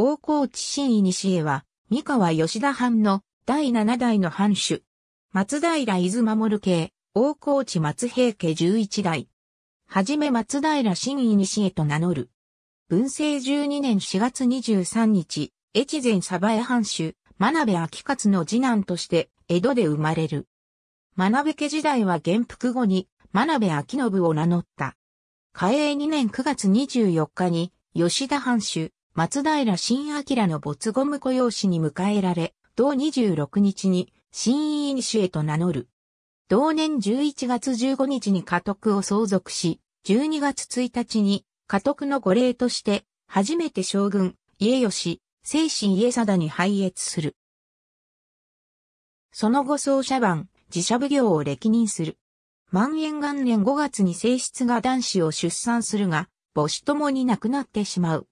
大河内新井西しは、三河吉田藩の第七代の藩主。松平伊豆守家、大河内松平家十一代。はじめ松平新井西しと名乗る。文政十二年四月二十三日、越前鯖江藩主、真鍋昭勝の次男として、江戸で生まれる。真鍋家時代は元服後に、真鍋昭信を名乗った。嘉永二年九月十四日に、吉田藩主、松平新明の没後婿雇用に迎えられ、同26日に新院主へと名乗る。同年11月15日に家督を相続し、12月1日に家督の御礼として、初めて将軍、家吉、聖神家貞に拝謁する。その後奏者番、自社奉行を歴任する。万延元年5月に正室が男子を出産するが、母子ともに亡くなってしまう。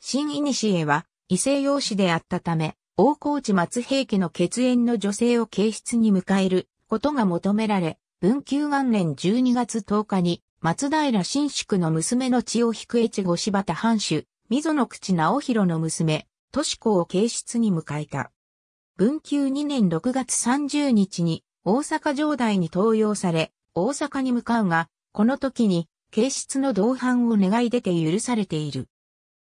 新エは異性養子であったため、大河内松平家の血縁の女性を形質に迎えることが求められ、文久元年12月10日に松平新宿の娘の血を引く越後柴田藩主、溝の口直弘の娘、都子を形質に迎えた。文久2年6月30日に大阪城代に登用され、大阪に向かうが、この時に、形質の同伴を願い出て許されている。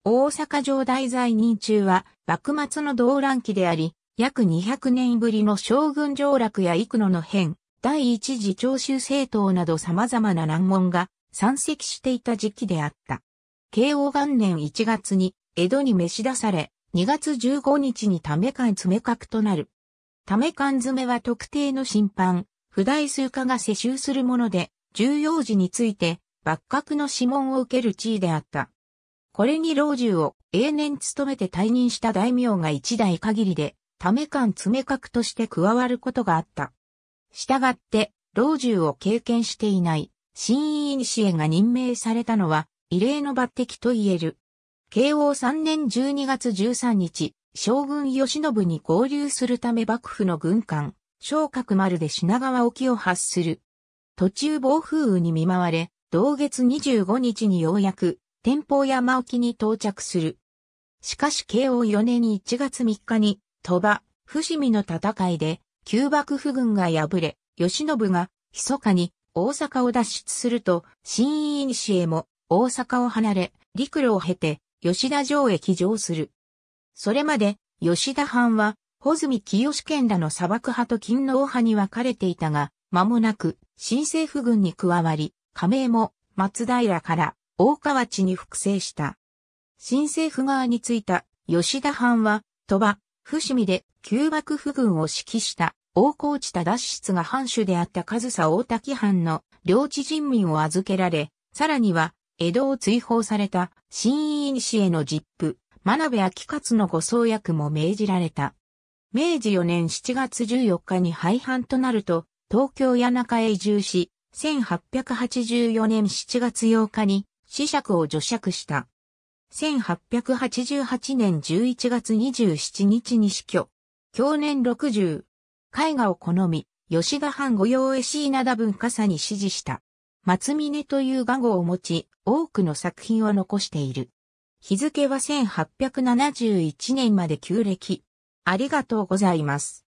大阪城大罪人中は、幕末の動乱期であり、約200年ぶりの将軍上落や幾野の変、第一次長州政党など様々な難問が山積していた時期であった。慶応元年1月に江戸に召し出され、2月15日にためん。詰角となる。ため缶詰は特定の審判、不代数化が世襲するもので、重要時について、幕閣の諮問を受ける地位であった。これに老中を永年務めて退任した大名が一代限りで、ため官詰格として加わることがあった。したがって、老中を経験していない、新委員が任命されたのは、異例の抜擢と言える。慶応3年12月13日、将軍吉信に合流するため幕府の軍艦、昇格丸で品川沖を発する。途中暴風雨に見舞われ、同月25日にようやく天保山沖に到着する。しかし慶応4年1月3日に、鳥羽、伏見の戦いで、旧幕府軍が敗れ、慶喜が、密かに大阪を脱出すると、新院市へも大阪を離れ、陸路を経て、吉田城へ騎乗する。それまで、吉田藩は、穂積清県らの砂漠派と勤王派に分かれていたが、間もなく、新政府軍に加わり、加盟も、松平から、大河内に複製した。新政府側についた吉田藩は、鳥羽、伏見で旧幕府軍を指揮した大河内田脱出が藩主であった上総大滝藩の領地人民を預けられ、さらには江戸を追放された新院氏への実父、真鍋秋勝のご創役も命じられた。明治4年7月14日に廃藩となると、東京谷中へ移住し、1884年7月8日に死者を除爵した。1888年11月27日に死去。去年60。絵画を好み、吉賀藩御用絵師稲田文化に支持した。松峰という画語を持ち、多くの作品を残している。日付は1871年まで旧暦。ありがとうございます。